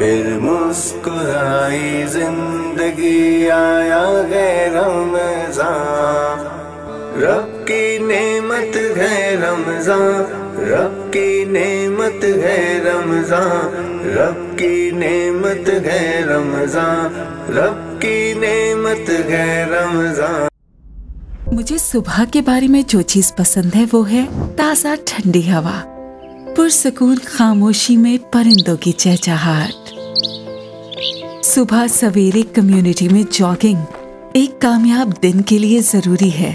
फिर मुस्कुराई जिंदगी आया गैर रमजान रब की नेमत है रमजान रब की नेमत है रमजान रब की नेमत है रमजान रब की नेमत है रमजान मुझे सुबह के बारे में जो चीज पसंद है वो है ताजा ठंडी हवा पुरसकून खामोशी में परिंदों की चहचहाट सुबह सवेरे कम्युनिटी में जॉगिंग एक कामयाब दिन के लिए जरूरी है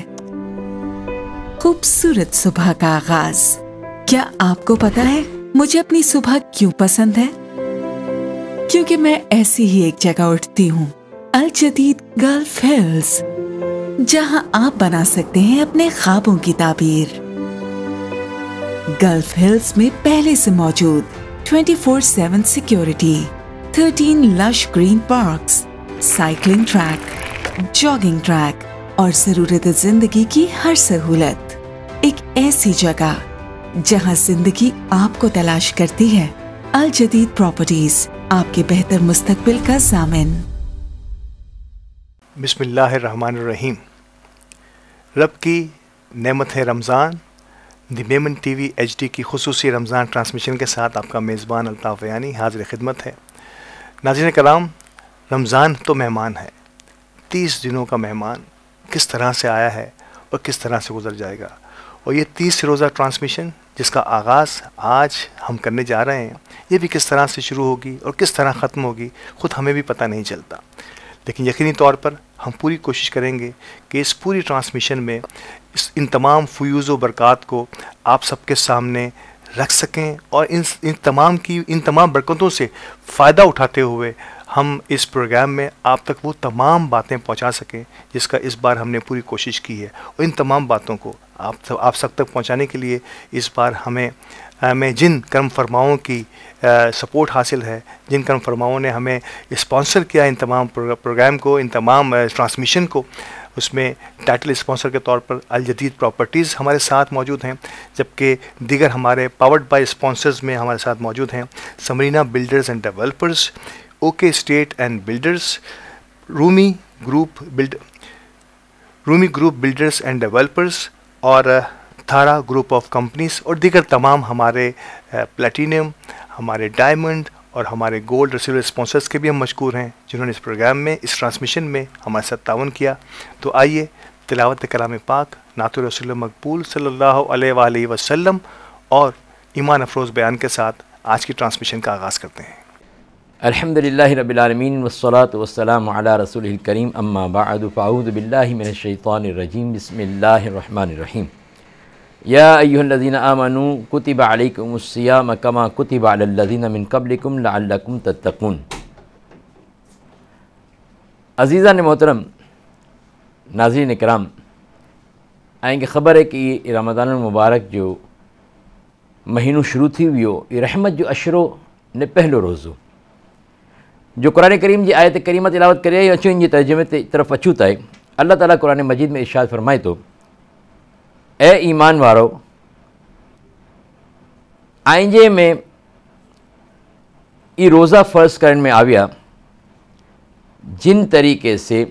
खूबसूरत सुबह का आगाज क्या आपको पता है मुझे अपनी सुबह क्यों पसंद है क्योंकि मैं ऐसी ही एक जगह उठती हूँ अल जदीद गल्फ हिल्स जहाँ आप बना सकते हैं अपने ख्वाबों की ताबीर गल्फ हिल्स में पहले से मौजूद 24/7 security thirteen lush green park cycling track jogging track और जरूरत जिंदगी की हर सहूलत एक ऐसी जगह जहां जिंदगी आपको तलाश करती है अल जदीद प्रॉपर्टीज आपके बेहतर मुस्तकबिल का सामिन बिस्मिल्लाहिर्रहमानिर्रहीम रब की नेमत है रमज़ान दिमेमन टी वी एच डी की खसूस रमज़ान ट्रांसमिशन के साथ आपका मेज़बान अल्ताफ़ यानी हाजिर खिदमत है नाजिन कराम रमज़ान तो मेहमान है तीस दिनों का मेहमान किस तरह से आया है और किस तरह से गुजर जाएगा और ये तीस रोज़ा ट्रांसमिशन जिसका आगाज़ आज हम करने जा रहे हैं ये भी किस तरह से शुरू होगी और किस तरह ख़त्म होगी ख़ुद हमें भी पता नहीं चलता लेकिन यकीनी तौर पर हम पूरी कोशिश करेंगे कि इस पूरी ट्रांसमिशन में इस इन तमाम फ्यूज़ व बरक़ात को आप सबके सामने रख सकें और इन इन तमाम की इन तमाम बरकतों से फ़ायदा उठाते हुए हम इस प्रोग्राम में आप तक वो तमाम बातें पहुंचा सकें जिसका इस बार हमने पूरी कोशिश की है और इन तमाम बातों को आप सब आप सब तक पहुंचाने के लिए इस बार हमें हमें जिन कर्म फरमाओं की आ, सपोर्ट हासिल है जिन कर्म फरमाओं ने हमें स्पॉन्सर किया इन तमाम प्रोग्राम को इन तमाम ट्रांसमिशन को उसमें टाइटल स्पॉन्सर के तौर पर अल जदीद प्रॉपर्टीज़ हमारे साथ मौजूद हैं जबकि दीगर हमारे पावर्ड बाय स्पॉन्सर्स में हमारे साथ मौजूद हैं Samarina builders and developers okay state and builders Rumi group build Rumi group builders and developers और थारा ग्रुप ऑफ कंपनीज और दीगर तमाम हमारे प्लेटिनियम uh, हमारे डायमंड और हमारे गोल्ड रिसीवर स्पॉन्सर्स के भी हम मशहूर हैं जिन्होंने इस प्रोग्राम में इस ट्रांसमिशन में हमारे साथ तावन किया तो आइए तिलावत कलाम पाक नात रसूल मकबूल सल्ला वसलम और ईमान अफरोज़ बयान के साथ आज की ट्रांसमिशन का आगाज़ करते हैं अलहमदिल्ला रबालमीन वसलात अला रसूल करीम अम्मा बसमिल्लर बसमीम अजीज़ा ने मोहतरम नाजरीन कराम आएंगे ख़बर है कि रमदान मुबारक जो महीनों शुरू थी हुई हो ये रहमत जो अशरो ने पहलो रोज़ो जो कुरान करीम जी आयत करीमत तिलावत करे अचो इन तर्जुमे तरफ़ अचूत है अल्लाह ताला कुरान मजीद में इर्शाद फरमाए तो ए ईमान वारो आईजे में ई रोज़ा फ़र्ज़ करण में आया जिन तरीक़े से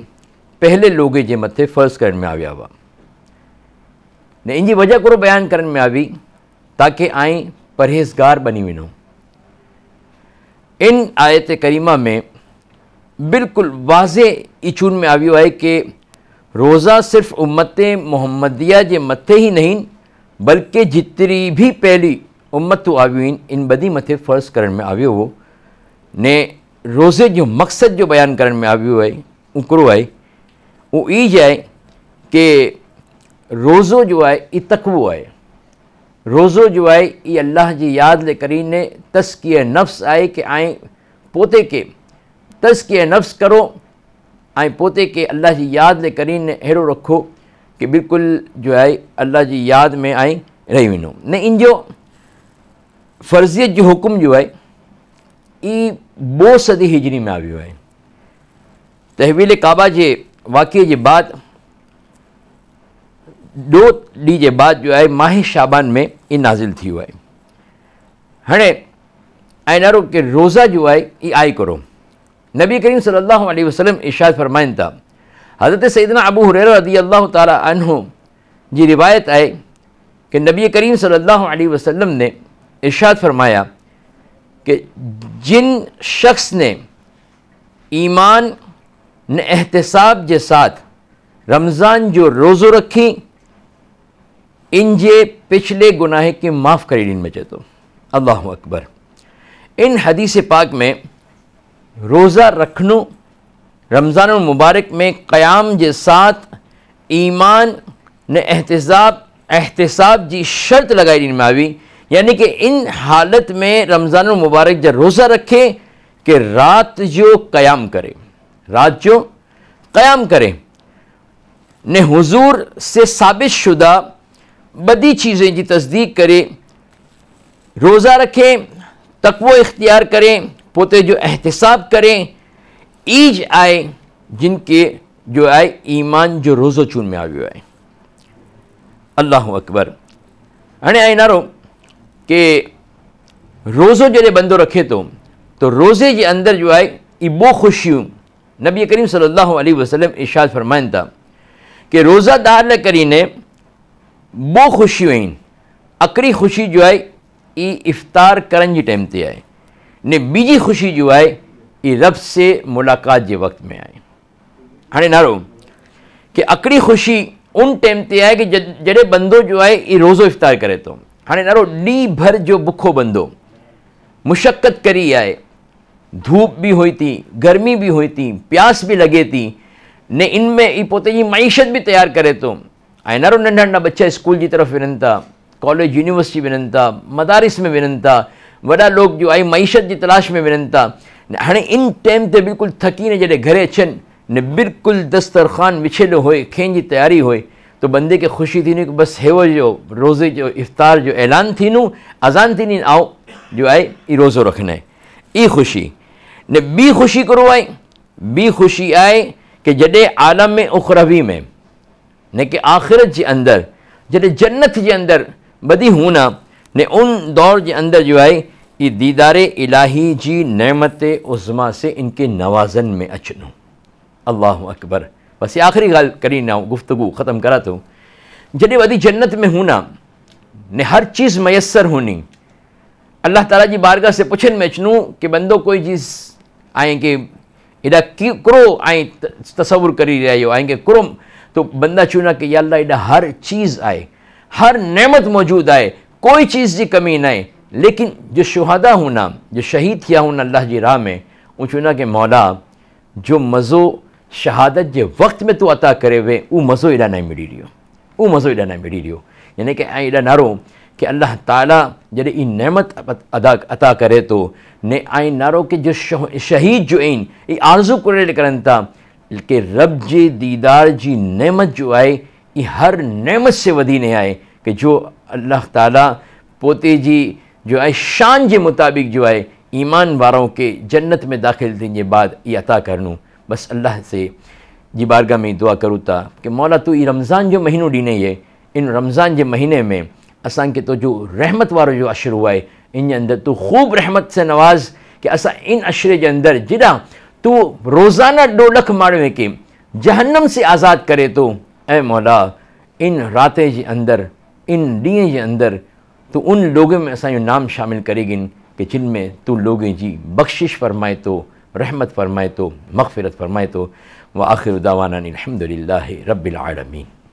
पहले लोग जे मथे फ़र्ज़ करण में आया हुआ ने इन वजह को बयान करण में आई ताकि आई परहेज़गार बनी वनूँ इन आयत करीमा में बिल्कुल वाज़े ई चून में आयो है कि रोज़ा सिर्फ उम्मत मोहम्मदिया के मथे ही नहीं बल्कि जितनी भी पहली उम्मत आवीन इन बदी मथे फ़र्ज़ कर में आयो हो ने रोज़े जो मक़सद जो बयान कर में आयो है उकड़ो है वो ईज है कि रोज़ो जो है ये तकबो है रोज़ो जो है ये अल्लाह की याद ले करीने तस्किया नफ़्स आए कि आए पोते के तस्किया नफ़्स करो ऐं हाँ, पोइ के अलाह जी यादि ले करीन अड़ो रखो कि बिल्कुल जो है अल्लाह की याद में आई रही वनो न इन फर्ज़ियत जो हुकुम जो है ई ॿो सदी हिजरी में आयो है तहवील काबा के वाक्य के बाद दो ॾींहं के बाद जो है माही शाबान में ये नाज़िल थी वियो आहे हाणे रोज़ा जो है ये आई करो नबी करीम सल्लल्लाहु अलैहि वसल्लम इशाद फरमाइन था हज़रत सैदना अबू हुरर रदी अल्लाह तु जी रिवायत आए कि नबी करीम सल्लल्लाहु अलैहि वसल्लम ने इशाद फरमाया कि जिन शख्स ने ईमान ने एहतसाब के साथ रमज़ान जो रोज़ो रखी इन जे पिछले गुनाह के माफ़ करी दिन में तो अल्लाह अकबर इन हदीस पाक में रोज़ा रखनो रमज़ान मुबारक में क़याम के साथ ईमान ने एहतसाब एहतसाब की शर्त लॻाए दिन हुई यानी कि इन हालत में रमज़ान मुबारक जो रोज़ा रखे कि रात जो क़याम करे रात जो क़याम करे ने हुजूर से साबित शुदा बदी चीज़ें की तस्दीक करे रोज़ा रखें तकवो इख्तियार करें पोते जो एहतसाब करें ईज आए जिनके जो आए ईमान जो रोज़ो चून में आयो आहे अल्लाह अकबर हाँ आहे नारो कि रोज़ो जैसे बंदो रखे तो तो रोज़े के अंदर जो आहे इबो खुशी नबी करीम सल्लल्लाहु अलैहि वसलम इशाद फरमायन था कि रोज़ादार करी ने बो ख़ुशियूं अकड़ी ख़ुशी जो है ई इफ़्तार करण जे टाइम ते आए ने बीजी खुशी जो है ये रब से मुलाकात जे वक्त में आए हाँ नारो कि अकड़ी खुशी उन टाइम ते आए कि जड़े बंदो जो आहे ये रोज़ो इफ़्तार करे तो हाँ नारो डी भर जो बुखो बंदो मुशक्कत करी आए धूप भी हुई थी गर्मी भी हुई थी प्यास भी लगे थी ने इन में ई पोइ पंहिंजी मईशत भी तैयार करे तो आए हाँ नारो नंढा नंढा बच्चा स्कूल की तरफ़ वञनि कॉलेज यूनिवर्सिटी वञनि मदारिस में वञनि वा लोग जो आई मईशत की तलाश में वन हाँ इन टाइम से बिल्कुल थकी ने जैसे घरु अचन ने बिल्कुलु दस्तरखान विछेल हो खेनि जी तयारी तो बंदे के ख़ुशी थी कि बस हेव जो रोज़े जो इफ़्तार जो ऐलान थींदो अज़ान थींदी आओ जो आए ये रोज़ो रखना है ई ख़ुशी ने बी ख़ुशी करो आई बी ख़ुशी आए कि जडे आलम में उखरवी में न कि आख़िरत के अंदर जडे जन्नत अंदर बदी ॿधी ना ने उन दौर के अंदर जो आहे ये दीदार इलाही जी नमत उज़मा से इनके नवाजन में अचनू अल्लाह अकबर बस ये आखिरी गाल करी ना गुफ्तु ख़त्म करा तो जॾहिं वी जन्नत में हूं ना ने हर चीज़ मैसर होनी अल्लाह तला की बारगाह से पुछन में अचनू कि बंदो कोई चीज़ आए कि एडा किरो ऐं तस्वुर करी रो आहियो कि के तो बंदा चवंदा की अल्लाह एडा हर चीज़ आए हर नमत मौजूद आए कोई चीज़ की कमी ना लेकिन जो शहदा होना जो शहीद किया होना अल्लाह जी राह में वो चुना के मौला जो मज़ो शहादत जो वक़्त में तू अता करे वे वो मज़ो एॾा ना मिली रहियो वो मज़ो एॾा ना मिली रहियो यानी कि ऐं नारो कि अल्लाह ताला जॾहिं ई नेमत अदा अता करे तो ने आई नारो कि जो शहीद जो इन ये आरज़ू करे था कि रब जे दीदार जी नेमत जो आए ये हर नेमत से वधी नहीं आए कि जो अल्लाह ताला पोते जी जो है शान के मुताबिक जो है ईमान वारों के जन्नत में दाखिल देंगे बाद ये अता लूँ बस अल्लाह से जी बारगाह में दुआ करूँ था कि मौला तू ये रमज़ान जो महीनो ॾिनई है इन रमज़ान के महीने में असांखे तुंहिंजो रहमत वो जो हुआ है इन अंदर तू ख़ूब रहमत से नवाज़ कि अस इन अशरे के अंदर जिदा तू रोज़ाना ॾो लख मे के जहन्नम से आज़ाद करे तो ए मौला इन रात के अंदर इन डी के अंदर तो उन लोगों में असांजो नाम शामिल करे गिन की जिन में तूं लोगे जी बख़्शिश फ़रमाए तो रहमत फ़रमाए तो मग़फ़िरत फ़रमाए थो तो, व आख़िर उदावाना अलहमदिल्ला रबिलआलमीन